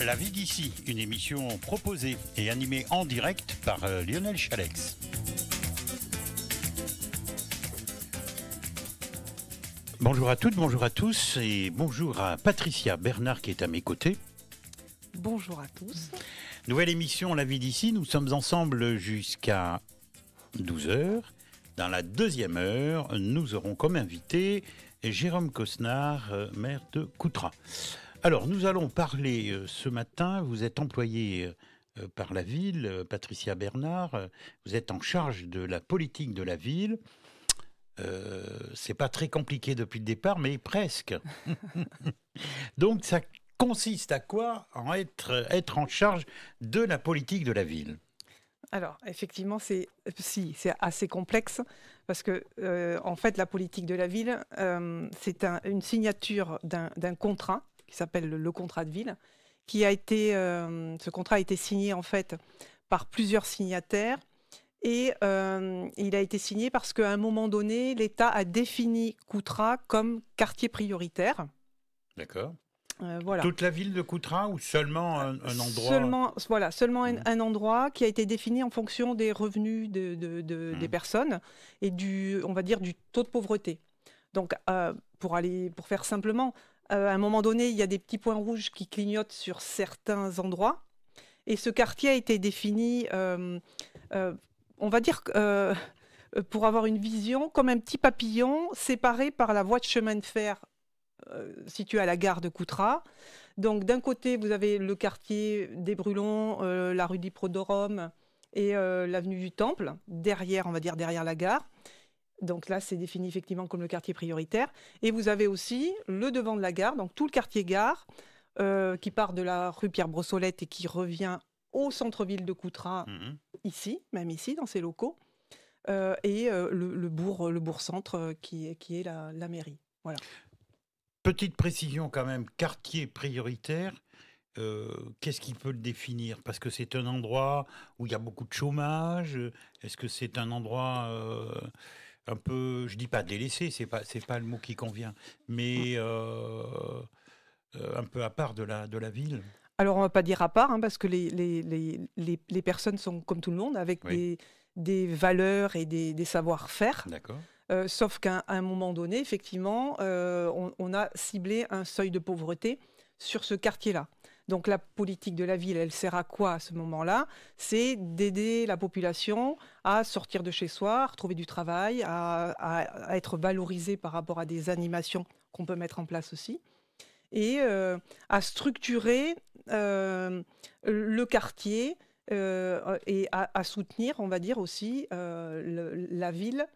La vie d'ici, une émission proposée et animée en direct par euh, Lionel Chalex. Bonjour à toutes, bonjour à tous et bonjour à Patricia Bernard qui est à mes côtés. Bonjour à tous. Nouvelle émission La vie d'ici, nous sommes ensemble jusqu'à 12h dans la deuxième heure, nous aurons comme invité Jérôme Cosnard, euh, maire de Coutras. Alors, nous allons parler euh, ce matin, vous êtes employé euh, par la ville, Patricia Bernard, vous êtes en charge de la politique de la ville. Euh, c'est pas très compliqué depuis le départ, mais presque. Donc ça consiste à quoi en être en charge de la politique de la ville alors, effectivement, euh, c'est assez complexe parce que, euh, en fait, la politique de la ville, euh, c'est une signature d'un contrat qui s'appelle le, contrat de ville, qui a été, ce contrat a été signé en fait par plusieurs signataires et il a été signé parce qu'à un moment donné, l'État a défini Coutras comme quartier prioritaire. D'accord. Euh, Toute la ville de Coutras ou seulement un, endroit Seulement, voilà, seulement hmm. un, endroit qui a été défini en fonction des revenus hmm. des personnes et du, on va dire, du taux de pauvreté. Donc, euh, pour aller, pour faire simplement, euh, à un moment donné, il y a des petits points rouges qui clignotent sur certains endroits, et ce quartier a été défini, on va dire pour avoir une vision, comme un petit papillon séparé par la voie de chemin de fer euh, situé à la gare de Coutras. Donc d'un côté, vous avez le quartier des Brûlons, euh, la rue d'Hyprodorome et euh, l'avenue du Temple, derrière, on va dire, derrière la gare. Donc là, c'est défini effectivement comme le quartier prioritaire. Et vous avez aussi le devant de la gare, donc tout le quartier gare, qui part de la rue Pierre-Brossolette et qui revient au centre-ville de Coutras, mhm. ici, même ici, dans ses locaux. et le, bourg, le bourg-centre qui, qui, est la, la mairie. Voilà. Petite précision quand même, quartier prioritaire, euh, qu'est-ce qui peut le définir Parce que c'est un endroit où il y a beaucoup de chômage. Est-ce que c'est un endroit euh, un peu, je ne dis pas délaissé, c'est pas pas le mot qui convient, mais mm. euh, un peu à part de la de la ville. Alors on va pas dire à part, hein, parce que les les, personnes sont comme tout le monde, avec des, valeurs et des, des savoir-faire. D'accord. Euh, sauf qu'à un moment donné, effectivement, euh, on, a ciblé un seuil de pauvreté sur ce quartier-là. Donc la politique de la ville, elle sert à quoi à ce moment-là C'est d'aider la population à sortir de chez soi, à retrouver du travail, à, être valorisée par rapport à des animations qu'on peut mettre en place aussi, et euh, à structurer le quartier et à, soutenir, on va dire aussi, la ville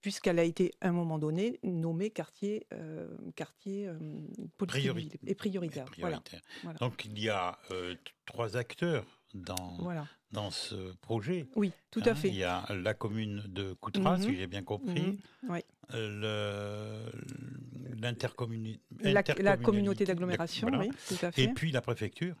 puisqu'elle a été à un moment donné nommée quartier, euh, euh, et prioritaire. Donc il y a euh, trois acteurs dans, dans ce projet. Oui, tout à hein, fait. Il y a la commune de Coutras, mhm. si j'ai bien compris, mhm. oui. la, la, communauté d'agglomération, oui, tout à fait. Et puis la préfecture.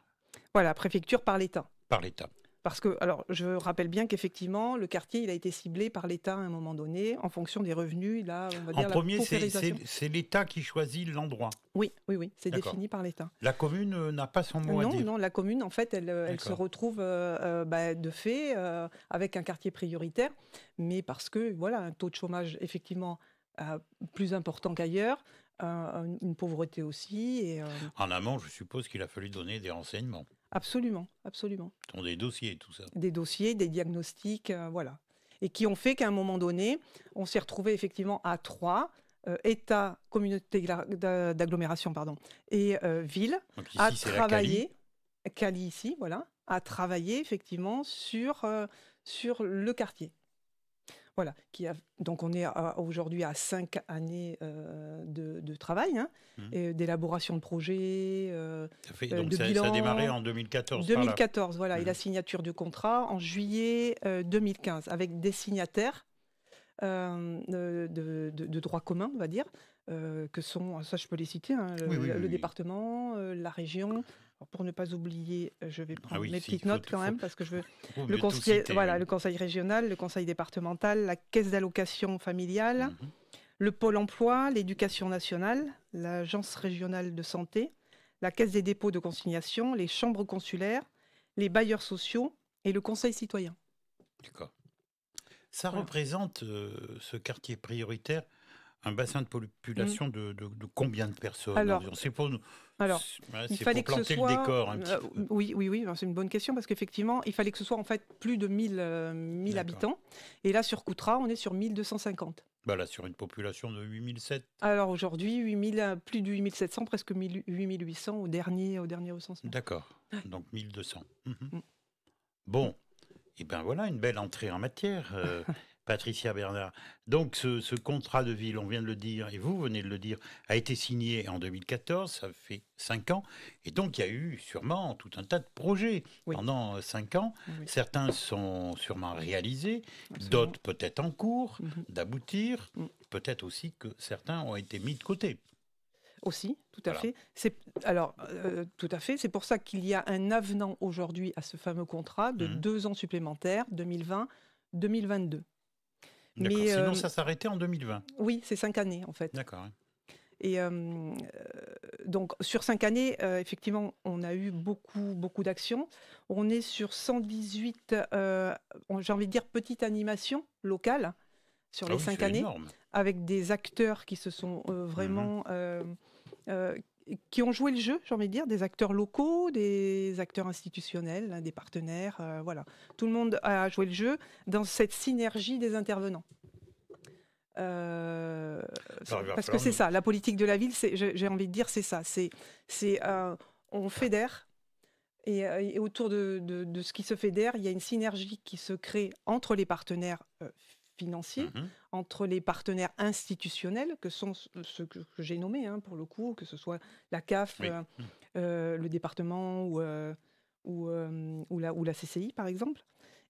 Voilà, préfecture par l'État. Par l'État. Parce que, alors, je rappelle bien qu'effectivement, le quartier, il a été ciblé par l'État à un moment donné, en fonction des revenus. Là, on en premier, c'est l'État qui choisit l'endroit. Oui, oui, oui, c'est défini par l'État. La commune euh, n'a pas son mot à dire. Non, la commune, en fait, elle, se retrouve euh, euh, bah, de fait avec un quartier prioritaire, mais parce que, voilà, un taux de chômage, effectivement, plus important qu'ailleurs, une pauvreté aussi. Et, En amont, je suppose qu'il a fallu donner des renseignements. Absolument, absolument. On des dossiers, tout ça. Des dossiers, des diagnostics, euh, voilà. Et qui ont fait qu'à un moment donné, on s'est retrouvé effectivement à trois. Euh, État, communauté d'agglomération, pardon, et euh, ville, à travailler, Cali. Cali. ici, voilà, à travailler effectivement sur, sur le quartier. Voilà, qui a, donc on est aujourd'hui à cinq années euh, de, travail, hein, mmh. et d'élaboration de projets, ça euh, a démarré en 2014. 2014, voilà, et la mmh. signature du contrat en juillet 2015 euh, avec des signataires de, droits communs, droit commun, on va dire, que sont, ça je peux les citer, hein, le, département, la région, pour ne pas oublier, euh, je vais ah prendre mes petites notes quand même, parce que je veux. Oh, le conseil, voilà, le conseil régional, le conseil départemental, la caisse d'allocation familiale, mhm. le pôle emploi, l'éducation nationale, l'agence régionale de santé, la caisse des dépôts de consignation, les chambres consulaires, les bailleurs sociaux et le conseil citoyen. D'accord. Ça représente euh, ce quartier prioritaire un bassin de population mm. de, combien de personnes Alors, c'est pour, nous. alors il fallait que ce soit, décor euh, Oui, oui, oui, c'est une bonne question parce qu'effectivement, il fallait que ce soit en fait plus de 1000, euh, habitants. Et là, sur Koutra, on est sur 1250. Bah là, sur une population de 8700. Alors aujourd'hui, 8000, euh, plus de 8700, presque 8800 au dernier, au dernier recensement. D'accord, donc 1200. Mhm. Mm. Bon, et eh bien voilà, une belle entrée en matière. Patricia Bernard. Donc ce, contrat de ville, on vient de le dire, et vous venez de le dire, a été signé en 2014, ça fait cinq ans, et donc il y a eu sûrement tout un tas de projets pendant euh, cinq ans. Certains sont sûrement réalisés, d'autres peut-être en cours mhm. d'aboutir, mm. peut-être aussi que certains ont été mis de côté. Aussi, tout à fait. C'est alors euh, tout à fait. C'est pour ça qu'il y a un avenant aujourd'hui à ce fameux contrat de mhm. deux ans supplémentaires, 2020-2022 sinon euh, ça s'arrêtait en 2020. Oui, c'est cinq années en fait. D'accord. Et euh, euh, donc, sur cinq années, effectivement, on a eu beaucoup, beaucoup d'actions. On est sur 118, j'ai envie de dire, petites animations locales sur les ah cinq années, avec des acteurs qui se sont vraiment, mm-hmm qui ont joué le jeu, j'ai envie de dire, des acteurs locaux, des acteurs institutionnels, hein, des partenaires, euh, voilà. Tout le monde a joué le jeu dans cette synergie des intervenants. Euh, parce que c'est ça, la politique de la ville, j'ai envie de dire, c'est ça. C'est, c'est, euh, on fédère, et, autour de, de, ce qui se fédère, il y a une synergie qui se crée entre les partenaires financiers, mhm. entre les partenaires institutionnels, que sont ceux que, j'ai nommés hein, pour le coup, que ce soit la CAF, euh, euh, le département ou, euh, ou, la, CCI par exemple.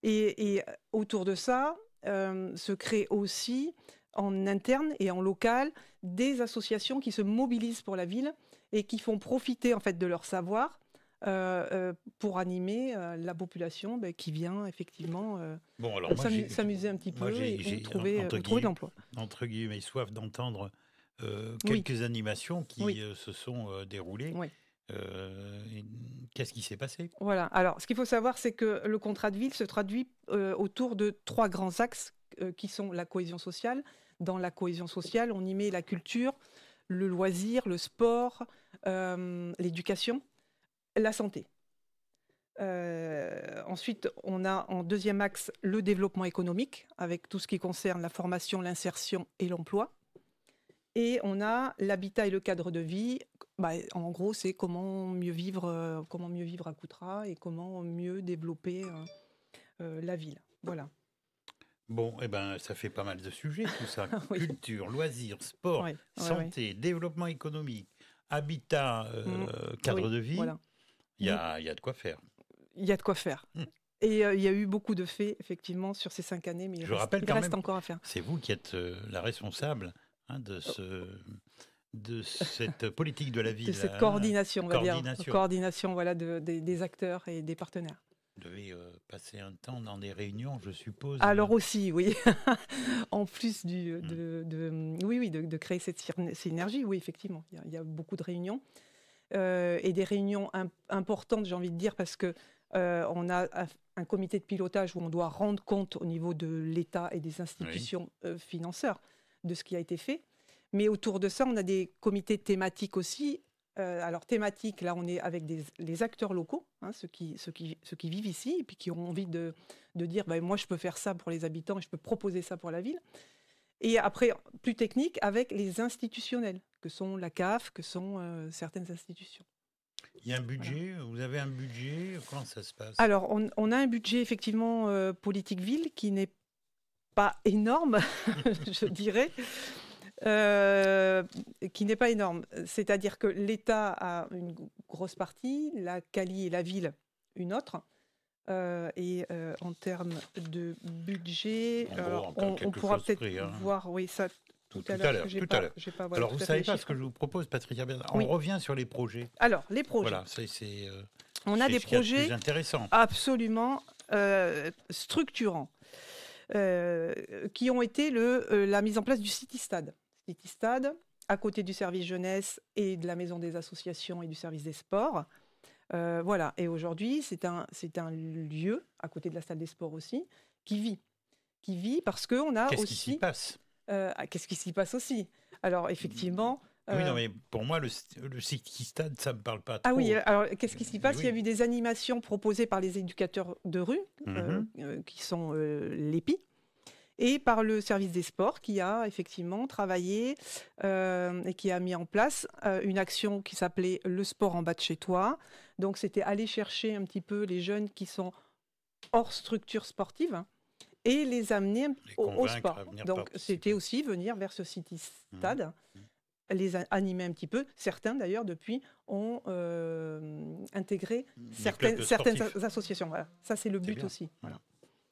Et, autour de ça se créent aussi en interne et en local des associations qui se mobilisent pour la ville et qui font profiter en fait de leur savoir euh, euh, pour animer euh, la population ben, qui vient effectivement bon, s'amuser un petit peu et, j'ai, trouver, de l'emploi. Entre guillemets, soif d'entendre quelques animations qui se sont déroulées. Qu'est-ce qui s'est passé Voilà, alors ce qu'il faut savoir, c'est que le contrat de ville se traduit autour de trois grands axes qui sont la cohésion sociale. Dans la cohésion sociale, on y met la culture, le loisir, le sport, l'éducation la santé. Euh, ensuite, on a en deuxième axe le développement économique, avec tout ce qui concerne la formation, l'insertion et l'emploi. Et on a l'habitat et le cadre de vie. Bah, en gros, c'est comment mieux vivre, euh, comment mieux vivre à Coutras et comment mieux développer euh, la ville. Voilà. Bon, eh ben, ça fait pas mal de sujets tout ça. Culture, loisirs, sport, santé, développement économique, habitat, mmh. cadre de vie. Voilà. Il y a, de quoi faire. Il y a de quoi faire. Hmm. Et euh, il y a eu beaucoup de faits, effectivement, sur ces cinq années, mais il Je reste, rappelle il reste encore à faire. C'est vous qui êtes euh, la responsable hein, de, ce, de cette politique de la ville. De cette hein. coordination, on va coordination. dire. Coordination voilà, des acteurs et des partenaires. Vous devez euh, passer un temps dans des réunions, je suppose. Alors aussi, oui. en plus du, hmm. de, oui, oui, de, créer cette synergie, oui, effectivement. Il y, y, a beaucoup de réunions. Euh, et des réunions importantes, j'ai envie de dire, parce que euh, on a un comité de pilotage où on doit rendre compte au niveau de l'État et des institutions euh, financeurs de ce qui a été fait. Mais autour de ça, on a des comités thématiques aussi. alors thématiques, là, on est avec des, les acteurs locaux, hein, ceux, qui, vivent ici et puis qui ont envie de, dire, bah, moi, je peux faire ça pour les habitants et je peux proposer ça pour la ville. Et après, plus technique, avec les institutionnels, que sont la CAF, que sont euh, certaines institutions. Il y a un budget, vous avez un budget, comment ça se passe Alors, on, a un budget effectivement euh, politique ville qui n'est pas énorme, je dirais. Euh, qui n'est pas énorme. C'est-à-dire que l'État a une grosse partie, la Cali et la ville une autre. Euh, et euh, en termes de budget, on, pourra peut-être hein. voir oui, ça tout, à l'heure. Alors, vous savez pas ce que je vous propose, Patricia On revient sur les projets. Alors, les projets. Voilà, c'est. Euh, on a des projets intéressants. absolument structurants qui ont été le, la mise en place du City Stade. City Stade, à côté du service jeunesse et de la maison des associations et du service des sports. Euh, voilà. Et aujourd'hui, c'est un, c'est un lieu, à côté de la salle des sports aussi, qui vit. Qui vit parce qu'on a quest aussi. Qu'est-ce qui s'y passe euh, Qu'est-ce qui s'y passe aussi Alors, effectivement. Oui, non, euh, mais pour moi, le, le stade, ça ne me parle pas trop. Ah oui, alors qu'est-ce qui s'y passe Il y a eu des animations proposées par les éducateurs de rue, mm-hmm. qui sont euh, et par le service des sports qui a effectivement travaillé euh, et qui a mis en place euh, une action qui s'appelait le sport en bas de chez toi. Donc c'était aller chercher un petit peu les jeunes qui sont hors structure sportive et les amener au, sport. Donc c'était aussi venir vers ce City mmh. Stade. Mmh. les animer un petit peu. Certains, d'ailleurs, depuis, ont euh, intégré certaines, certaines associations. Voilà. Ça, c'est le but aussi. Voilà.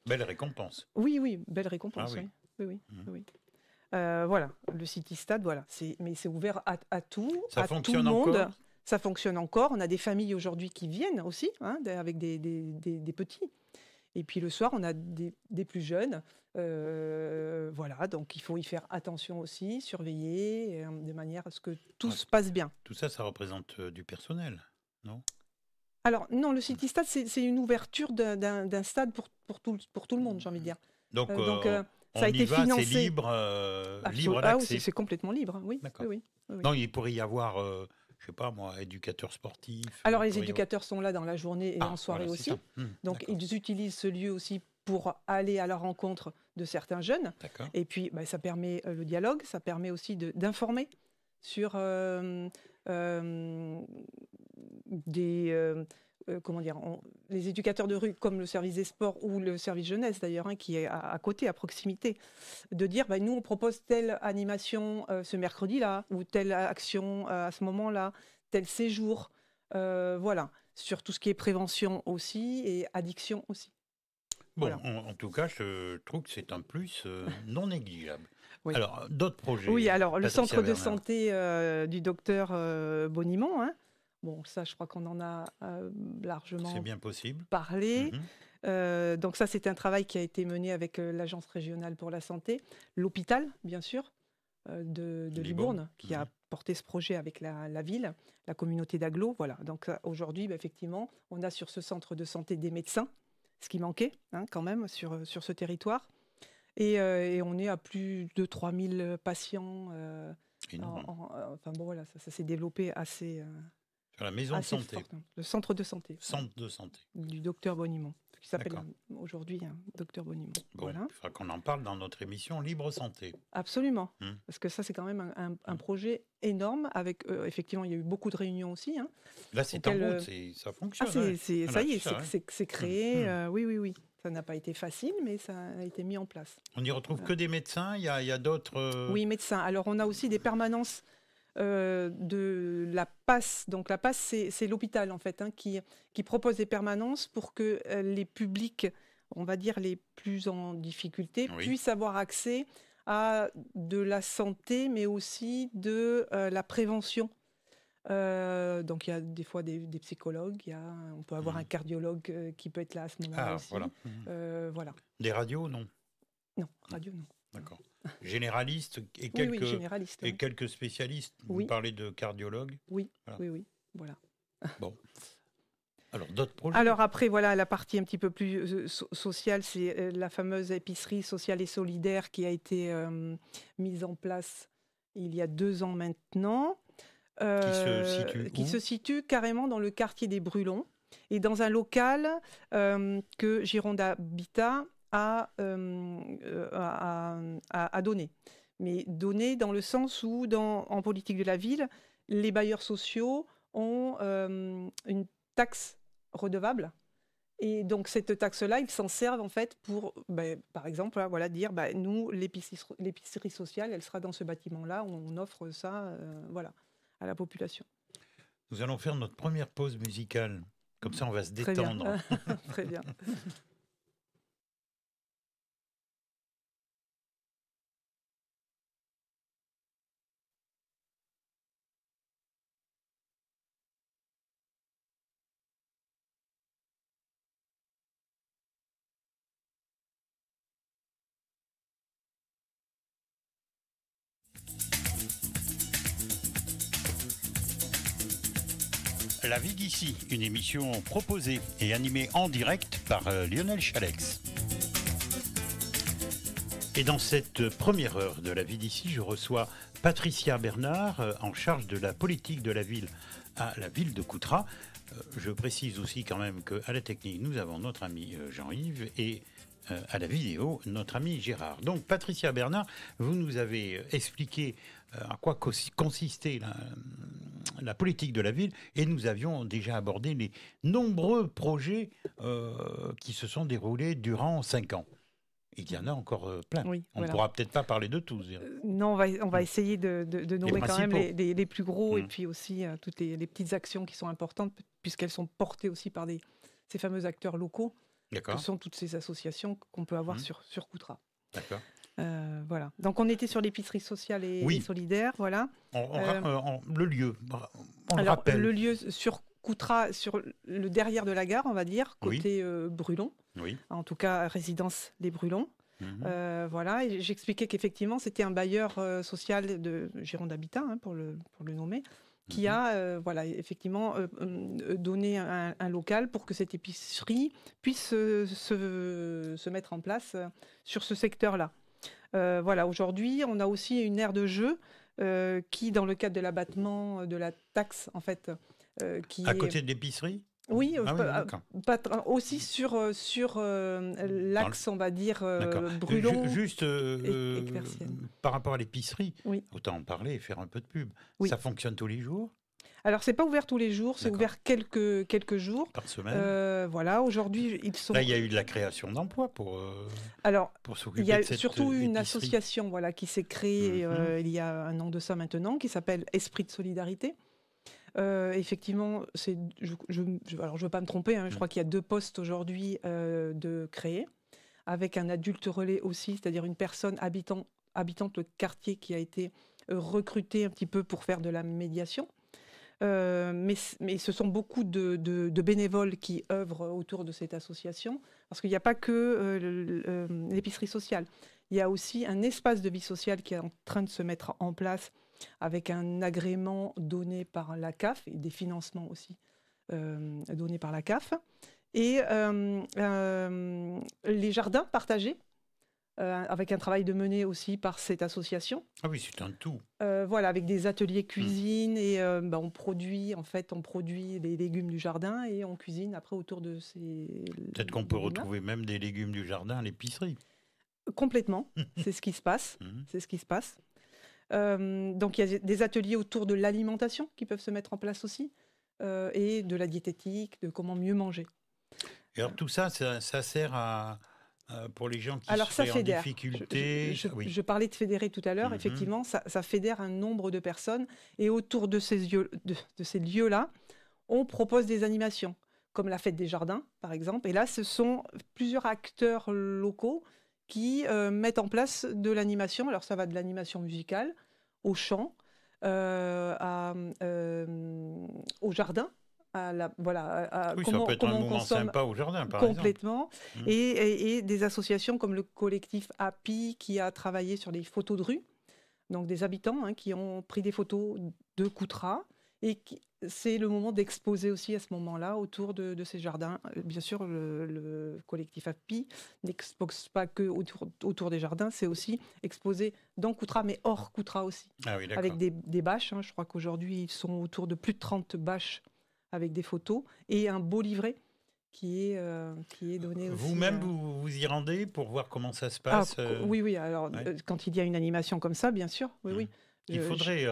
Belle récompense. Oui, oui, belle récompense. Ah oui. oui, oui, mhm. euh, voilà, le City Stade, voilà. C'est, mais c'est ouvert à, tout, Ça à tout le monde. Ça fonctionne encore. On a des familles aujourd'hui qui viennent aussi, hein, avec des, petits. Et puis le soir, on a des, plus jeunes. Euh, voilà, donc il faut y faire attention aussi, surveiller, euh, de manière à ce que tout se passe bien. Tout ça, ça représente du personnel, non alors non, le City Stade, c'est une ouverture d'un stade pour, tout, le monde, j'ai envie de dire. Donc, euh, euh, euh, ça a été financé. C'est libre, c'est complètement libre, hein, oui. Non, il pourrait y avoir, je sais pas moi, éducateurs sportifs. Alors les éducateurs sont là dans la journée et ah, en soirée aussi. Hum, donc ils utilisent ce lieu aussi pour aller à la rencontre de certains jeunes. Et puis, bah, ça permet le dialogue, ça permet aussi d'informer sur euh, euh, des euh, comment dire, les éducateurs de rue, comme le service des sports ou le service jeunesse d'ailleurs, hein, qui est à, côté, à proximité, de dire, bah, nous, on propose telle animation ce mercredi-là, ou telle action à ce moment-là, tel séjour, voilà, sur tout ce qui est prévention aussi et addiction aussi. en, tout cas, je trouve que c'est un plus non négligeable. Oui. Alors, d'autres projets. Oui, alors le centre de santé euh, du docteur euh, Bonimont. Hein. Bon, ça, je crois qu'on en a euh, largement bien possible. parlé. Mhm. donc ça, c'est un travail qui a été mené avec l'Agence régionale pour la santé, l'hôpital, bien sûr, de, Libourne, qui a mhm. porté ce projet avec la, ville, la communauté d'Aglo. Voilà. Donc aujourd'hui, bah, effectivement, on a sur ce centre de santé des médecins, ce qui manquait hein, quand même sur, sur ce territoire. Euh, et, on est à plus de 3000 patients. Euh, en, euh, enfin bon, voilà, ça, s'est développé assez. Sur la maison de santé. le centre de santé. Centre de santé. Du docteur Bonimont, qui s'appelle aujourd'hui hein, docteur Bonimont. Il faudra qu'on en parle dans notre émission Libre Santé. Absolument, hmm. parce que ça c'est quand même un, hmm. projet énorme. Avec effectivement, il y a eu beaucoup de réunions aussi. Hein, là, c'est en route, ça ah, fonctionne. Ah, ça y est, c'est hmm. créé. oui, oui, oui. Ça n'a pas été facile, mais ça a été mis en place. On n'y retrouve que des médecins Il y a, d'autres. Euh, oui, médecins. Alors, on a aussi des permanences euh, de la passe. Donc la passe, c'est l'hôpital en fait hein, qui, propose des permanences pour que euh, les publics, on va dire les plus en difficulté, puissent avoir accès à de la santé, mais aussi de la prévention. Euh, donc il y a des fois des, psychologues, a, on peut avoir mmh. un cardiologue euh, qui peut être là à ce moment-là. Ah, euh, voilà. Des radios, non Non, radio, non. D'accord. Généraliste et quelques, spécialistes. Vous parlez de cardiologue Oui, oui, oui. Voilà. Bon. Alors, d'autres projets Alors, après, voilà, la partie un petit peu plus sociale, c'est la fameuse épicerie sociale et solidaire qui a été mise en place il y a deux ans maintenant qui, se euh, situe, qui se situe carrément dans le quartier des Brûlons et dans un local euh, que Gironda Habitat euh, a, donné. Mais donné dans le sens où, en politique de la ville, les bailleurs sociaux ont une taxe redevable. Et donc cette taxe-là, ils s'en servent en fait pour, ben, par exemple, hein, voilà, dire, ben, nous, l'épicerie sociale, elle sera dans ce bâtiment-là, on offre ça, voilà à la population. Nous allons faire notre première pause musicale. Comme ça, on va se détendre. Très bien. Très bien. La vie d'ici, une émission proposée et animée en direct par euh, Lionel Chalex. Et dans cette première heure de La vie d'ici, je reçois Patricia Bernard euh, en charge de la politique de la ville à la ville de Coutras. Euh, je précise aussi quand même qu'à la technique, nous avons notre ami Jean-Yves et euh, à la vidéo notre ami Gérard. Donc Patricia Bernard, vous nous avez expliqué à euh, quoi consistait la, politique de la ville et nous avions déjà abordé les nombreux projets euh, qui se sont déroulés durant cinq ans. Il y en a encore plein. on ne pourra peut-être pas parler de tous. Hein. non, on va, essayer de, nommer quand même les, plus gros et mmh. puis aussi toutes les, petites actions qui sont importantes puisqu'elles sont portées aussi par ces fameux acteurs locaux. Ce sont toutes ces associations qu'on peut avoir mmh. sur, sur D'accord. Euh, voilà. Donc on était sur l'épicerie sociale et, solidaire, voilà. Euh, euh, le lieu, on le rappelle. Le lieu sur Coutras, sur le derrière de la gare, on va dire, côté Brulon. Oui. En tout cas, résidence des Brulons. Mmh. voilà, et j'expliquais qu'effectivement c'était un bailleur social de Gironde Habitat, hein, pour, le, pour le nommer, qui mhm. a, euh, voilà, effectivement, euh, euh, donné un, local pour que cette épicerie puisse se, mettre en place sur ce secteur-là. voilà, aujourd'hui, on a aussi une aire de jeu qui, dans le cadre de l'abattement de la taxe, en fait, qui à côté de l'épicerie oui, euh, ah euh, aussi sur, euh, sur l'axe, on va dire, brûlant. Juste et, par rapport à l'épicerie, oui. autant en parler et faire un peu de pub. Ça fonctionne tous les jours alors, c'est pas ouvert tous les jours, c'est ouvert quelques, quelques jours. Par semaine. voilà, aujourd'hui, ils sont. Là, il y a eu de la création d'emplois pour. Euh, Alors, pour il y a surtout une association voilà, qui s'est créée mm-hmm. il y a un an de ça maintenant, qui s'appelle Esprit de solidarité. Euh, effectivement, je, ne veux pas me tromper, hein, je mm. crois qu'il y a deux postes aujourd'hui euh, de créer, avec un adulte relais aussi, c'est-à-dire une personne habitant, habitante le quartier qui a été euh, recrutée un petit peu pour faire de la médiation. mais, ce sont beaucoup de, bénévoles qui œuvrent autour de cette association, parce qu'il n'y a pas que l'épicerie sociale. Il y a aussi un espace de vie sociale qui est en train de se mettre en place avec un agrément donné par la CAF et des financements aussi euh, donnés par la CAF. Et euh, euh, les jardins partagés, avec un travail de menée aussi par cette association. Ah oui, c'est un tout. voilà, avec des ateliers hmm. cuisine et bah, on produit en fait, on produit les légumes du jardin et on cuisine après autour de ces. Peut-être qu'on peut retrouver même des légumes du jardin à l'épicerie. Complètement, c'est ce qui se passe. Hmm. C'est ce qui se passe. Euh, donc il y a des ateliers autour de l'alimentation qui peuvent se mettre en place aussi, euh, et de la diététique, de comment mieux manger. Et alors tout ça, ça, sert à, pour les gens qui sont en difficulté. Je, je, parlais de fédérer tout à l'heure, mhm. effectivement, ça, fédère un nombre de personnes, et autour de ces, de ces lieux-là, on propose des animations, comme la fête des jardins, par exemple. Et là, ce sont plusieurs acteurs locaux qui euh, mettent en place de l'animation. Alors ça va de l'animation musicale au chant, euh, à, euh, au jardin, à la, voilà, oui, ça peut être un moment sympa au jardin, par complètement. Mmh. Exemple. Et, et, des associations comme le collectif Happy qui a travaillé sur les photos de rue, donc des habitants hein, qui ont pris des photos de Coutras et qui, c'est le moment d'exposer aussi à ce moment-là autour de, ces jardins. Euh, bien sûr, le, collectif API n'expose pas que autour, autour des jardins, c'est aussi exposer dans Koutra, mais hors Koutra aussi, ah avec des, bâches. Hein. Je crois qu'aujourd'hui, ils sont autour de plus de 30 bâches avec des photos et un beau livret qui est, euh, qui est donné Vous-même, vous, vous y rendez pour voir comment ça se ah, passe ah, Oui, oui. Alors, quand il y a une animation comme ça, bien sûr, oui, oui. Mmh. Il faudrait,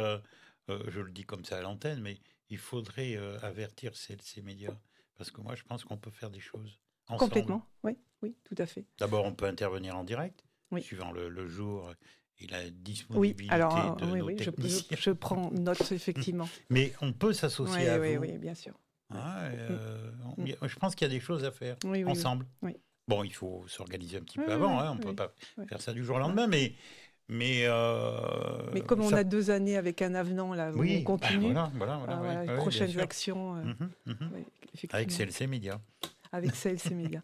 je le dis comme ça à l'antenne, mais il faudrait euh, avertir ces, ces, médias. Parce que moi, je pense qu'on peut faire des choses ensemble. Complètement, oui, oui, tout à fait. D'abord, on peut intervenir en direct, suivant le, jour et la disponibilité oui, alors, de euh, oui, Je, prends note, effectivement. Mais on peut s'associer oui, à vous. bien sûr. Mm. Euh, mm. je pense qu'il y a des choses à faire ensemble. Bon, il faut s'organiser un petit peu avant, hein, on ne peut pas faire ça du jour au lendemain, mais mais, euh, mais comme on a deux années avec un avenant, là, on bah continue. voilà, voilà, voilà, ah, prochaine action. Euh, mhm, mhm. avec CLC Média. Avec CLC Média.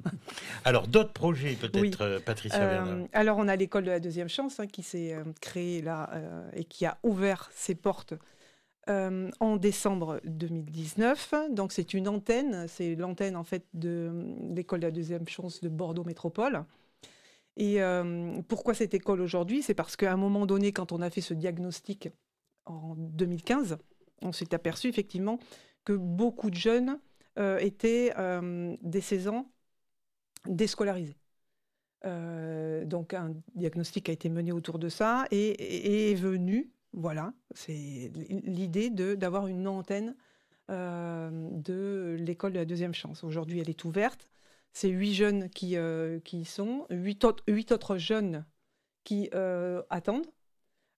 alors, d'autres projets peut-être, euh, Patricia Alors, on a l'école de la deuxième chance hein, qui s'est créée là et qui a ouvert ses portes en décembre 2019. Donc c'est une antenne, c'est l'antenne en fait de l'école de la deuxième chance de Bordeaux Métropole. Et euh, pourquoi cette école aujourd'hui C'est parce qu'à un moment donné, quand on a fait ce diagnostic en 2015, on s'est aperçu effectivement que beaucoup de jeunes euh, étaient, euh, des dès 16 ans, déscolarisés. donc un diagnostic a été mené autour de ça et, et est venu, voilà, c'est l'idée d'avoir une antenne de l'école de la deuxième chance. Aujourd'hui, elle est ouverte c'est huit jeunes qui, euh, qui y sont, huit autres, autres jeunes qui euh, attendent.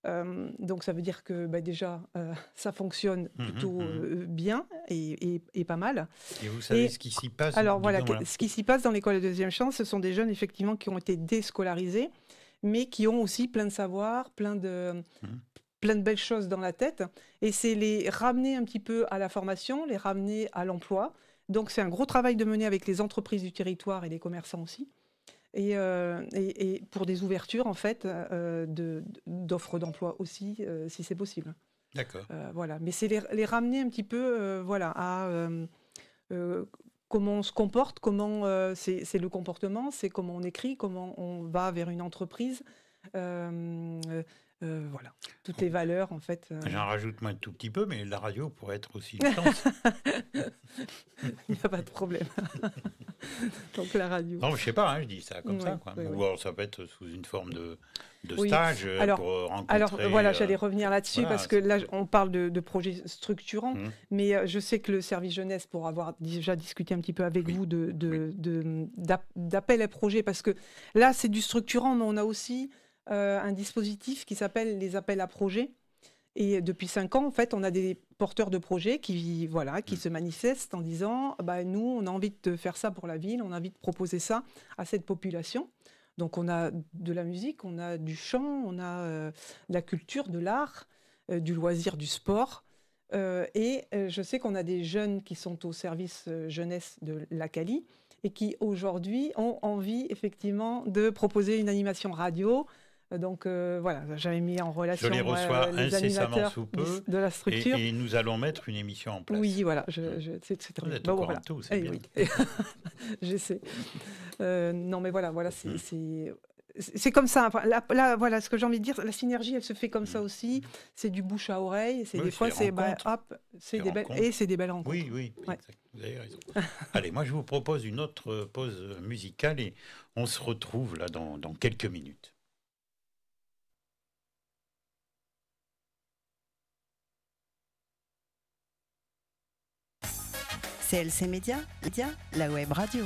Euh, donc ça veut dire que bah, déjà ça fonctionne mhm, plutôt mhm. bien et, et, et, pas mal. Et vous savez ce qui s'y passe Alors voilà, ce qui s'y passe dans l'école de deuxième chance, ce sont des jeunes effectivement qui ont été déscolarisés, mais qui ont aussi plein de savoirs, plein de, mhm. plein de belles choses dans la tête. Et c'est les ramener un petit peu à la formation, les ramener à l'emploi, donc c'est un gros travail de mener avec les entreprises du territoire et les commerçants aussi. Et, euh, pour des ouvertures, en fait, euh, d'offres d'emploi aussi, euh, si c'est possible. D'accord. voilà. Mais c'est les, ramener un petit peu voilà, à comment on se comporte, comment c'est le comportement, c'est comment on écrit, comment on va vers une entreprise. Euh, voilà, toutes les valeurs en fait. Euh. J'en rajoute un tout petit peu, mais la radio pourrait être aussi Il n'y a pas de problème. Donc la radio. Non, je sais pas, hein, je dis ça comme ça. Ou ça peut être sous une forme de, stage euh, alors, pour rencontrer. Alors voilà, j'allais revenir là-dessus parce que là on parle de, de projets structurants, mmh. mais je sais que le service jeunesse, pour avoir déjà discuté un petit peu avec vous de, d'appel à projets, parce que là c'est du structurant, mais on a aussi euh, un dispositif qui s'appelle les appels à projets. Et depuis cinq ans, en fait, on a des porteurs de projets qui, qui mm. se manifestent en disant bah, Nous, on a envie de faire ça pour la ville, on a envie de proposer ça à cette population. Donc, on a de la musique, on a du chant, on a de euh, la culture, de l'art, euh, du loisir, du sport. et je sais qu'on a des jeunes qui sont au service jeunesse de la Cali et qui, aujourd'hui, ont envie, effectivement, de proposer une animation radio, donc euh, voilà, j'avais mis en relation je les, euh, reçois sous peu, de la structure. Et, nous allons mettre une émission en place. Oui, voilà. Je, je c'est, Vous êtes bon, voilà. tout, c'est eh bien. Oui. J'essaie. Euh, non, mais voilà, voilà, c'est, comme ça. Là, voilà ce que j'ai envie de dire. La synergie, elle se fait comme ça mm. aussi. C'est du bouche à oreille. C'est des fois, c'est ben, hop, c'est des belles et c'est des belles rencontres. Oui, oui. Vous avez raison. Allez, moi, je vous propose une autre pause musicale et on se retrouve là dans quelques minutes. CLC Média, Média, la web radio.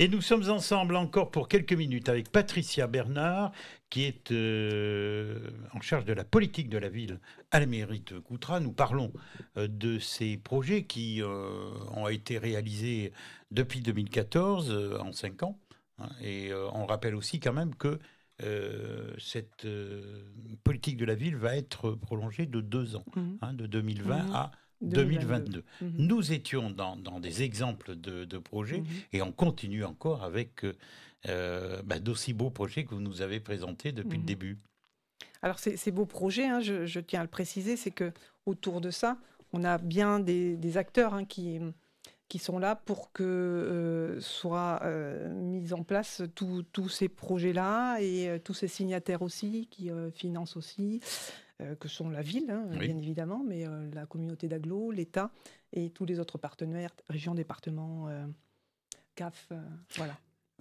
Et nous sommes ensemble encore pour quelques minutes avec Patricia Bernard, qui est euh, en charge de la politique de la ville à la mairie de Coutras. Nous parlons euh, de ces projets qui euh, ont été réalisés depuis 2014, en cinq ans. Hein. et on rappelle aussi quand même que euh, cette euh, politique de la ville va être prolongée de deux ans, mhm. hein, de 2020 mhm. à 2022. Mhm. Nous étions dans, des exemples de, projets et on continue encore avec euh, bah, d'aussi beaux projets que vous nous avez présentés depuis le début. Alors ces, beaux projets, hein, je, tiens à le préciser, c'est que autour de ça, on a bien des, acteurs hein, qui qui sont là pour que euh, soient euh, mis en place tous ces projets-là et euh, tous ces signataires aussi qui financent aussi, que sont la ville, hein, bien évidemment, mais la communauté d'agglo, l'État et tous les autres partenaires, région, département, CAF, voilà.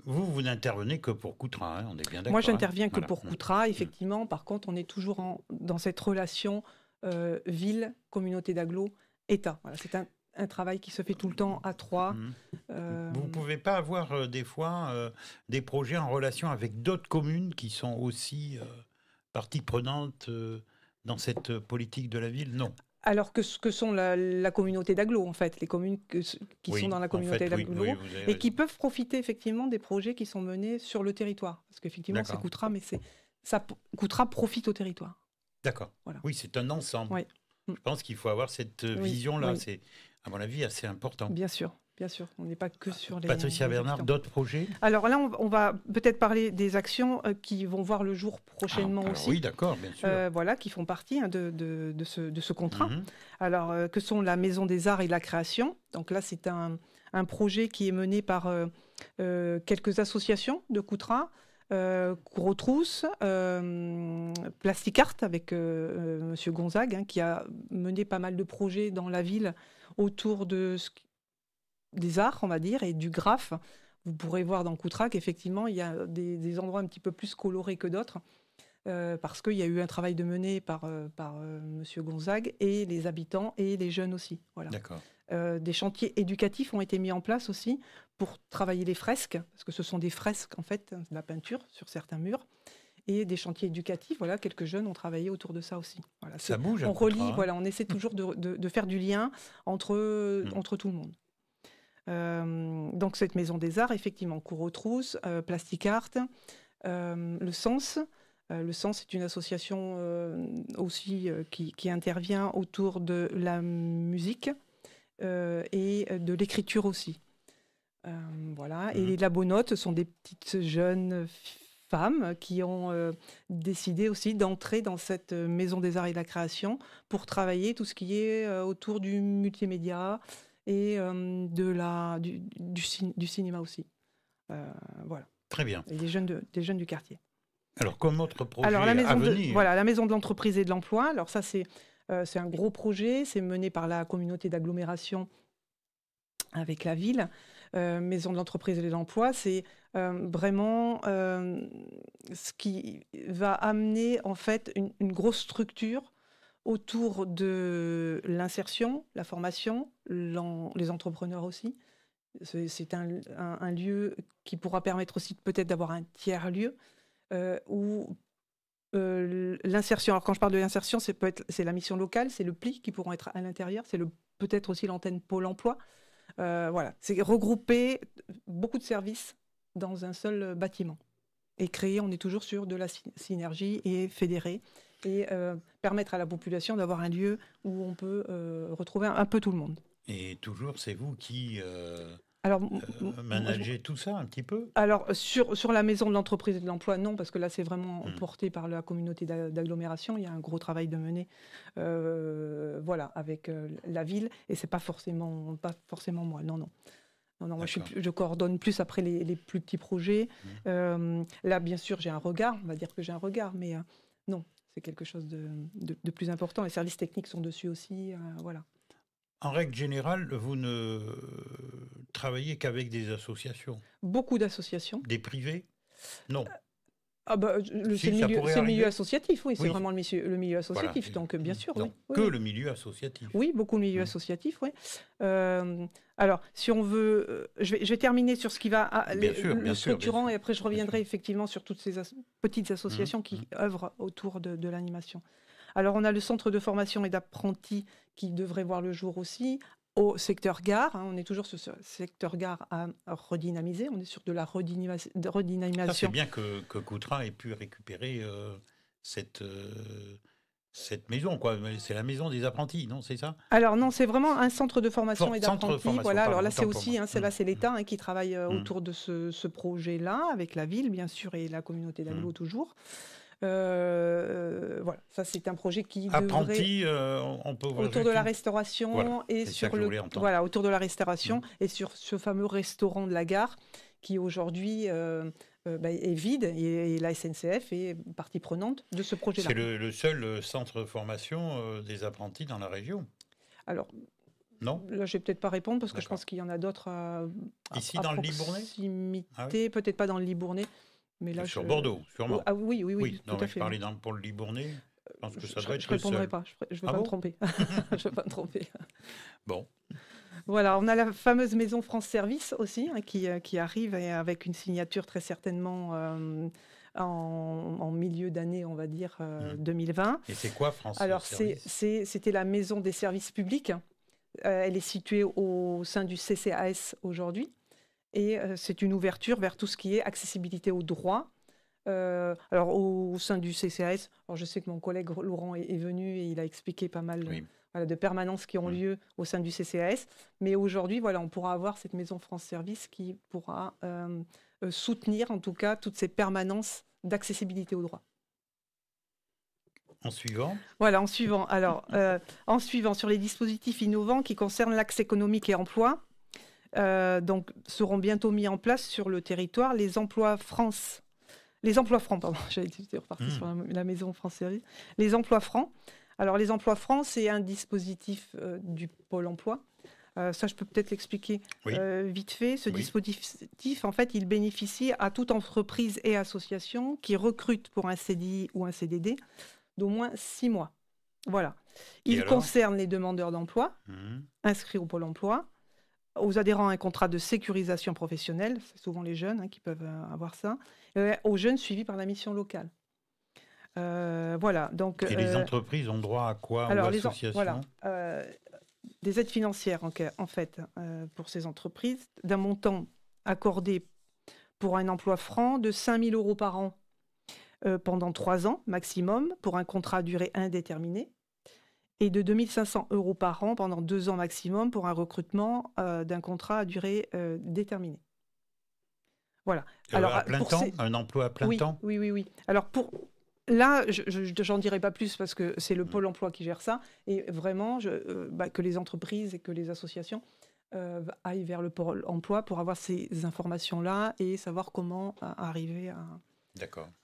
Vous, vous n'intervenez que pour Coutras, hein, on est bien d'accord. Moi, hein. j'interviens que pour mm. Coutras, mm. effectivement. Par contre, on est toujours dans cette relation ville-communauté d'agglo. État. Voilà, c'est un un travail qui se fait tout le temps à trois. Mhm. Euh, vous ne pouvez pas avoir euh, des fois euh, des projets en relation avec d'autres communes qui sont aussi partie prenante dans cette politique de la ville Non. Alors que ce que sont la, communauté d'Aglo, en fait, les communes qui sont dans la communauté d'Aglo, et qui peuvent profiter effectivement des projets qui sont menés sur le territoire. Parce qu'effectivement, ça coûtera, mais ça coûtera profit au territoire. D'accord. Oui, c'est un ensemble. Je pense qu'il faut avoir cette vision-là. C'est à mon avis, assez important. Bien sûr. Bien sûr, on n'est pas que ah, sur les. Patricia Bernard, d'autres projets Alors là, on, va peut-être parler des actions euh, qui vont voir le jour prochainement ah, bah aussi. Oui, d'accord, bien sûr. Euh, voilà, qui font partie hein, de, de, de, ce, de ce, contrat. Mhm. Alors, euh, que sont la Maison des Arts et la Création Donc là, c'est un, un, projet qui est mené par quelques associations de Coutras. Euh, Gros Trousse, avec M. Monsieur Gonzague, hein, qui a mené pas mal de projets dans la ville autour de ce... des arts, on va dire, et du graphe. Vous pourrez voir dans Coutrac, effectivement, il y a des, endroits un petit peu plus colorés que d'autres. Euh, parce qu'il y a eu un travail de menée par, euh, par euh, Monsieur Gonzague et les habitants et les jeunes aussi. Voilà. des chantiers éducatifs ont été mis en place aussi pour travailler les fresques, parce que ce sont des fresques en fait, de la peinture sur certains murs des chantiers éducatifs. Voilà, quelques jeunes ont travaillé autour de ça aussi. ça bouge. On relie, hein. voilà, on essaie toujours de, faire du lien entre, hmm. entre tout le monde. Euh, donc cette maison des arts, effectivement, cours aux trousses, euh, plastic art, euh, le sens. Le Sens est une association aussi qui, intervient autour de la musique et de l'écriture aussi. voilà. Et hmm. la Bonote sont des petites jeunes femmes qui ont euh, décidé aussi d'entrer dans cette euh, maison des arts et de la création pour travailler tout ce qui est euh, autour du multimédia et de la, du, cinéma aussi. voilà. Très bien. Et des jeunes, des jeunes du quartier. Alors, comme autre projet alors, la maison venir. De, la maison de l'entreprise et de l'emploi. Alors ça, c'est c'est un gros projet. C'est mené par la communauté d'agglomération avec la ville. maison de l'entreprise et de l'emploi, c'est euh, vraiment euh, ce qui va amener en fait une, grosse structure autour de l'insertion, la formation, les entrepreneurs aussi. C'est un, lieu qui pourra permettre aussi peut-être d'avoir un tiers lieu euh, où l'insertion. Alors quand je parle de l'insertion, c'est c'est la mission locale, c'est le pli qui pourront être à l'intérieur, c'est peut-être aussi l'antenne Pôle Emploi. voilà, c'est regrouper beaucoup de services dans un seul euh, bâtiment. Et créer, on est toujours sur de la synergie et fédérer et euh, permettre à la population d'avoir un lieu où on peut euh, retrouver un, peu tout le monde. Et toujours, c'est vous qui alors, managez tout ça un petit peu Alors, sur, sur la maison de l'entreprise et de l'emploi, non, parce que là, c'est vraiment hmm. porté par la communauté d'agglomération. Il y a un gros travail de mener voilà, avec la ville, et ce n'est pas forcément, pas forcément moi, non, non. Non, moi je, coordonne plus après les, plus petits projets. Mmh. Euh, là, bien sûr, j'ai un regard, on va dire que j'ai un regard, mais euh, non, c'est quelque chose de, plus important. Les services techniques sont dessus aussi, euh, voilà. En règle générale, vous ne travaillez qu'avec des associations Beaucoup d'associations. Des privés Non ah bah, le, c'est le, milieu, associatif, oui, c'est vraiment le milieu, le milieu associatif, donc bien sûr. Donc, que le milieu associatif. Oui, beaucoup le milieu mmh. associatif, oui. Euh, alors, si on veut, euh, je, vais, terminer sur ce qui va à, ah, structurant, et après je reviendrai effectivement sur toutes ces petites mmh, associations qui mmh. œuvrent autour de, l'animation. Alors, on a le centre de formation et d'apprentis qui devrait voir le jour aussi, au secteur gare. Hein, on est toujours sur ce secteur gare à redynamiser. On est sur de la redynamisation. redynamisation. C'est bien que, que Coutra ait pu récupérer euh, cette. Euh, cette maison, quoi, c'est la maison des apprentis, non C'est ça Alors non, c'est vraiment un centre de formation et d'apprentis. Voilà. Alors là, c'est aussi, hein, c'est mm. l'État hein, qui travaille euh, mm. autour de ce, projet-là, avec la ville, bien sûr, et la communauté d'agglo mm. toujours. Euh, euh, voilà, ça c'est un projet qui apprenti, euh, on peut autour de la restauration et sur le voilà autour de la restauration mm. et sur ce fameux restaurant de la gare qui aujourd'hui bah, est vide et, la SNCF est partie prenante de ce projet-là. C'est le, seul centre de formation des apprentis dans la région. Alors. Non. Là, je vais peut-être pas répondre parce que je pense qu'il y en a d'autres Ici, dans le Libournais ah peut-être pas dans le Libournais. Mais là, sur Bordeaux, sûrement. Ah oui, oui, oui. tout à fait. Je parlais dans, pour le Libournais. Je pense que ça je, être je répondrai pas. Je ne ah veux pas me tromper. je vais pas me tromper. Bon. Voilà, on a la fameuse maison France Service aussi hein, euh, qui, arrive avec une signature très certainement euh, en, milieu d'année, on va dire 2020. Euh, hmm. Et c'est quoi France Service Alors c'était la maison des services publics. elle est située au sein du CCAS aujourd'hui et euh, c'est une ouverture vers tout ce qui est accessibilité euh, au droit alors au, sein du CCAS, alors je sais que mon collègue Laurent est, venu et il a expliqué pas mal de permanences qui ont mm. lieu au sein du CCAS. Mais aujourd'hui, voilà, on pourra avoir cette maison France Service qui pourra euh, soutenir en tout cas toutes ces permanences d'accessibilité au droit. En suivant Voilà, en suivant. Alors, en suivant sur les dispositifs innovants qui concernent l'axe économique et emploi, euh, donc, seront bientôt mis en place sur le territoire les emplois France. Les emplois francs, pardon, j'avais reparti hmm. sur la, maison France Les emplois francs. Alors, les emplois francs, c'est un dispositif euh, du Pôle emploi. Euh, ça, je peux peut-être l'expliquer vite fait. Ce dispositif, en fait, il bénéficie à toute entreprise et association qui recrute pour un CDI ou un CDD d'au moins six mois. Voilà. Il concerne les demandeurs d'emploi hmm. inscrits au Pôle emploi, aux adhérents un contrat de sécurisation professionnelle, c'est souvent les jeunes hein, qui peuvent euh, avoir ça, euh, aux jeunes suivis par la mission locale. Euh, voilà, donc, Et les entreprises ont droit à quoi alors, Des aides financières, en, en fait, pour ces entreprises, d'un montant accordé pour un emploi franc de 5 000 euros par an pendant trois ans maximum, pour un contrat à durée indéterminée et de 2500 euros par an pendant deux ans maximum pour un recrutement euh, d'un contrat à durée euh, déterminée. Voilà. Alors, à plein temps, un emploi à plein temps Oui, oui, oui. Alors, pour, Là, je n'en dirai pas plus parce que c'est le mm. Pôle emploi qui gère ça. Et vraiment, je, euh, bah, que les entreprises et que les associations aillent vers le Pôle emploi pour avoir ces informations-là et savoir comment arriver à,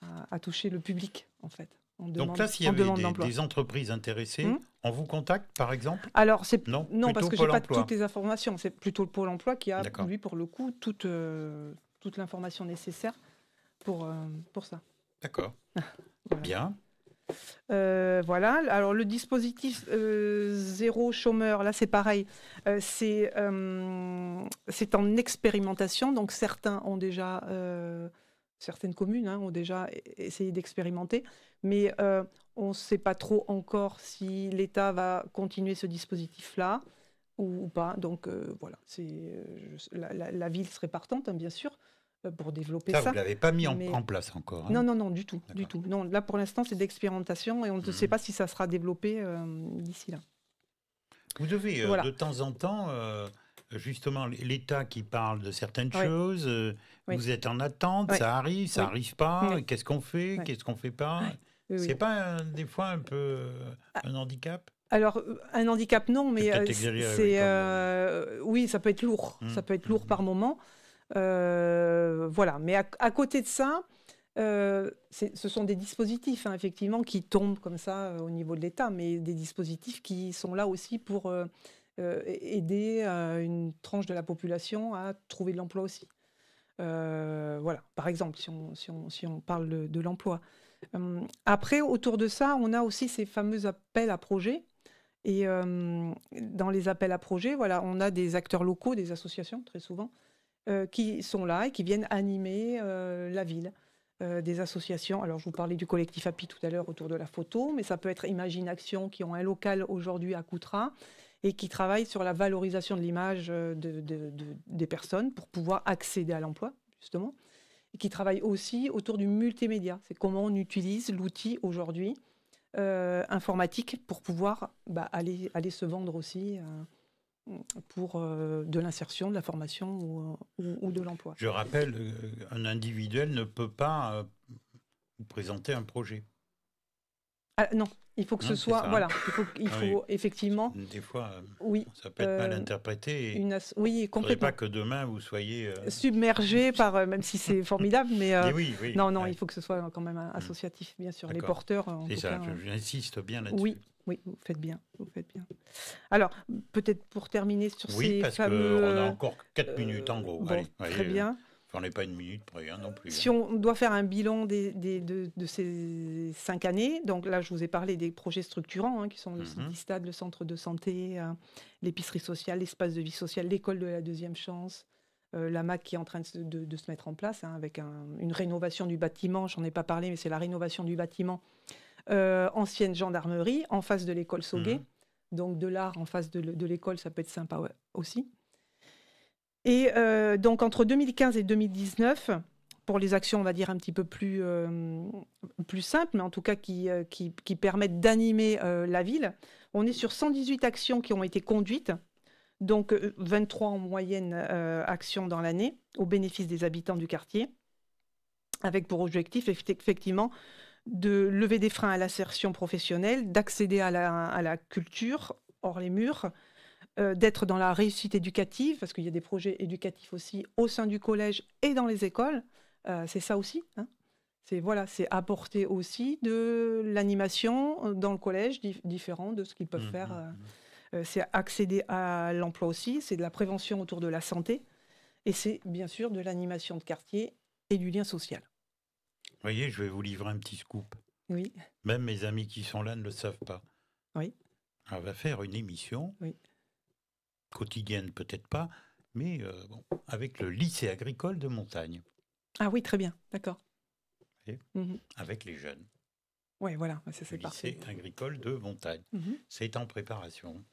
à, à, toucher le public, en fait. Donc là, s'il y avait des, entreprises intéressées, hmm vous contacte, par exemple Alors, c'est non, non parce que j'ai pas toutes les informations. C'est plutôt le pôle emploi qui a, lui, pour le coup, toute, euh, toute l'information nécessaire pour, euh, pour ça. D'accord. Bien. Euh, voilà. Alors le dispositif zéro chômeur, là c'est pareil. C'est c'est en expérimentation, donc certains ont déjà certaines communes hein, ont déjà essayé d'expérimenter, mais euh, on ne sait pas trop encore si l'État va continuer ce dispositif-là ou, pas. Donc euh, voilà, c'est euh, la, ville serait partante, hein, bien sûr, pour développer ça. ça. Vous ne l'avez pas mis en, place encore hein Non, non, non, du tout, du tout. Non, là, pour l'instant, c'est d'expérimentation et on ne sait mhm. pas si ça sera développé d'ici là. Vous devez, de temps en temps justement l'État qui parle de certaines choses. Euh, vous êtes en attente, ça arrive, ça n'arrive pas. Qu'est-ce qu'on fait, qu'est-ce qu'on fait pas C'est pas euh, des fois un peu ah. un handicap alors, euh, un handicap, non, mais c'est oui, ça peut être lourd, mmh. ça peut être lourd mmh. par moment, voilà. Mais à, côté de ça, ce sont des dispositifs hein, effectivement qui tombent comme ça au niveau de l'État, mais des dispositifs qui sont là aussi pour euh, aider euh, une tranche de la population à trouver de l'emploi aussi. Euh, voilà, par exemple, si on, si on, si on parle de, l'emploi. après, autour de ça, on a aussi ces fameux appels à projets. Et dans les appels à projets, voilà, on a des acteurs locaux, des associations très souvent, qui sont là et qui viennent animer la ville. des associations, alors je vous parlais du collectif API tout à l'heure autour de la photo, mais ça peut être Imagine Action qui ont un local aujourd'hui à Coutras et qui travaille sur la valorisation de l'image euh, de, des personnes pour pouvoir accéder à l'emploi, justement, et qui travaille aussi autour du multimédia. C'est comment on utilise l'outil aujourd'hui euh, informatique pour pouvoir bah, aller, aller se vendre aussi. Euh, pour de l'insertion, de la formation ou, ou de l'emploi. Je rappelle, un individuel ne peut pas présenter un projet. Ah, non, il faut que ce soit. Voilà, il faut, ah effectivement. Des fois, ça peut être mal euh, interprété. complètement. une ne complètement. pas que demain vous soyez. Euh, Submergé par. Euh, même si c'est formidable, mais. Oui, oui, non, non, il faut que ce soit quand même associatif, bien sûr. Les porteurs. C'est ça, j'insiste bien là-dessus. Oui. Oui, vous faites bien, vous faites bien. Alors, peut-être pour terminer sur ces fameux... Oui, parce qu'on a encore 4 minutes en gros. Bon, très bien. J'en ai pas une minute près hein, non plus. Hein. Si on doit faire un bilan de, ces cinq années, donc là je vous ai parlé des projets structurants hein, qui sont le mhm. stade, le centre de santé, euh, l'épicerie sociale, l'espace de vie sociale, l'école de la deuxième chance, euh, la MAC qui est en train de, se mettre en place avec une rénovation du bâtiment, j'en ai pas parlé, mais c'est la rénovation du bâtiment, euh, ancienne gendarmerie en face de l'école Sauguet. Mhm. Donc de l'art en face de l'école, ça peut être sympa aussi. Et euh, donc entre 2015 et 2019, pour les actions, on va dire, un petit peu plus, euh, plus simples, mais en tout cas qui, euh, permettent d'animer la ville, on est sur 118 actions qui ont été conduites, donc 23 en moyenne actions dans l'année, au bénéfice des habitants du quartier, avec pour objectif effectivement de lever des freins à l'insertion professionnelle, d'accéder à la, à la culture hors les murs, euh, d'être dans la réussite éducative, parce qu'il y a des projets éducatifs aussi au sein du collège et dans les écoles. Euh, c'est ça aussi. Hein. C'est voilà, c'est apporter aussi de l'animation euh, dans le collège, différent de ce qu'ils peuvent mmh, faire. Mmh, mmh. c'est accéder à l'emploi aussi, c'est de la prévention autour de la santé, et c'est bien sûr de l'animation de quartier et du lien social. Vous voyez, je vais vous livrer un petit scoop. Oui. Même mes amis qui sont là ne le savent pas. Oui. On va faire une émission oui quotidienne peut-être pas, mais euh, avec le lycée agricole de montagne. Ah oui, très bien, d'accord. Mhm. Avec les jeunes. Oui, voilà, bah, c'est Lycée agricole de montagne. Mhm. C'est en préparation.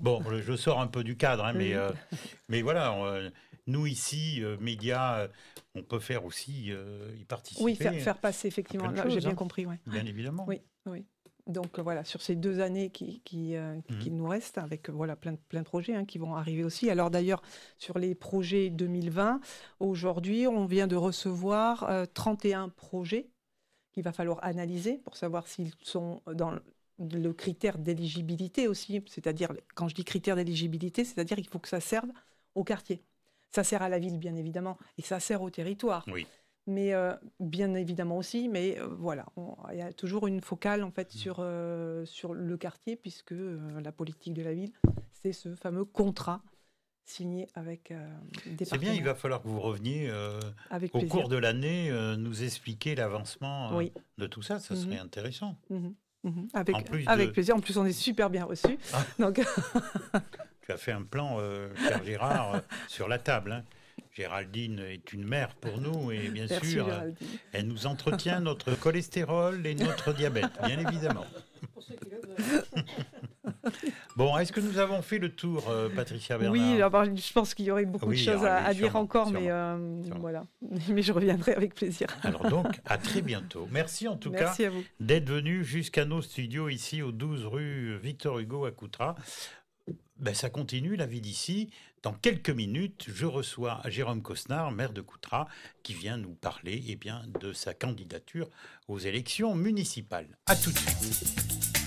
Bon. je sors un peu du cadre, hein, mais, euh, mais voilà, euh, nous ici, médias, on peut faire aussi y participer. Oui, faire, passer, effectivement. J'ai bien hein. compris. Ouais. Bien évidemment. Oui, oui. Donc euh, voilà, sur ces deux années qui, euh, mhm. nous restent, avec euh, voilà plein de, plein de projets hein, qui vont arriver aussi. Alors d'ailleurs, sur les projets 2020, aujourd'hui, on vient de recevoir 31 projets qu'il va falloir analyser pour savoir s'ils sont dans le critère d'éligibilité aussi. C'est-à-dire, quand je dis critère d'éligibilité, c'est-à-dire qu'il faut que ça serve au quartier. Ça sert à la ville, bien évidemment, et ça sert au territoire. Oui mais euh, bien évidemment aussi, mais euh, voilà, il y a toujours une focale en fait mm. sur, euh, sur le quartier, puisque la politique de la ville, c'est ce fameux contrat signé avec des C'est bien, il va falloir que vous reveniez au cours de l'année, nous expliquer l'avancement de tout ça, ça serait mm-hmm. intéressant. Mm-hmm. Mm-hmm. Avec, avec plaisir, en plus on est super bien reçus. Ah. Donc... tu as fait un plan, cher Gérard, sur la table. Hein. Géraldine est une mère pour nous et bien sûr, elle nous entretient notre cholestérol et notre diabète, bien évidemment. bon, est-ce que nous avons fait le tour, euh, Patricia Bernard Oui, je pense qu'il y aurait beaucoup de choses à, ah dire encore, mais euh, voilà. Mais je reviendrai avec plaisir. Alors donc, à très bientôt. Merci en tout cas d'être venu jusqu'à nos studios ici au 12 rue Victor Hugo à Coutras. Ben, ça continue la vie d'ici. Dans quelques minutes, je reçois Jérôme Cosnard, maire de Coutras, qui vient nous parler eh bien, de sa candidature aux élections municipales. À tout de suite.